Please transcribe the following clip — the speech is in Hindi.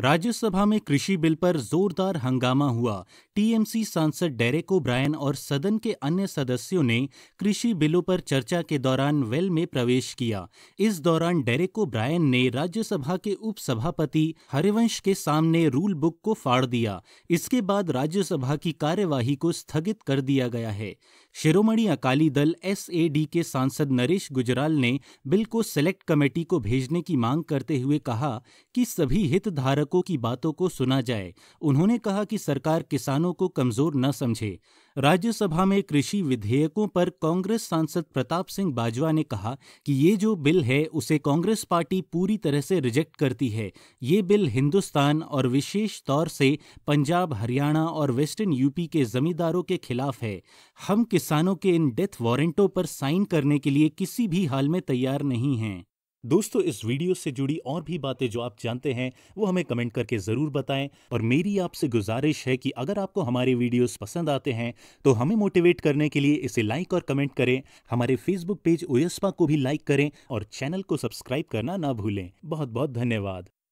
राज्यसभा में कृषि बिल पर जोरदार हंगामा हुआ टीएमसी सांसद डेरेक ओब्रायन और सदन के अन्य सदस्यों ने कृषि बिलों पर चर्चा के दौरान वेल में प्रवेश किया इस दौरान डेरेक ओब्रायन ने राज्यसभा के उपसभापति हरिवंश के सामने रूल बुक को फाड़ दिया इसके बाद राज्यसभा की कार्यवाही को स्थगित कर दिया गया है शिरोमणि अकाली दल एसएडी के सांसद नरेश गुजराल ने बिल को सेलेक्ट कमेटी को भेजने की मांग करते हुए कहा कि सभी हितधारकों की बातों को सुना जाए उन्होंने कहा कि सरकार किसानों को कमजोर न समझे राज्यसभा में कृषि विधेयकों पर कांग्रेस सांसद प्रताप सिंह बाजवा ने कहा कि ये जो बिल है उसे कांग्रेस पार्टी पूरी तरह से रिजेक्ट करती है ये बिल हिंदुस्तान और विशेष तौर से पंजाब हरियाणा और वेस्टर्न यूपी के जमींदारों के खिलाफ है हम किसानों के इन डेथ वारंटों पर साइन करने के लिए किसी भी हाल में तैयार नहीं हैं दोस्तों इस वीडियो से जुड़ी और भी बातें जो आप जानते हैं वो हमें कमेंट करके ज़रूर बताएं और मेरी आपसे गुजारिश है कि अगर आपको हमारे वीडियोस पसंद आते हैं तो हमें मोटिवेट करने के लिए इसे लाइक और कमेंट करें हमारे फेसबुक पेज ओयस्पा को भी लाइक करें और चैनल को सब्सक्राइब करना ना भूलें बहुत बहुत धन्यवाद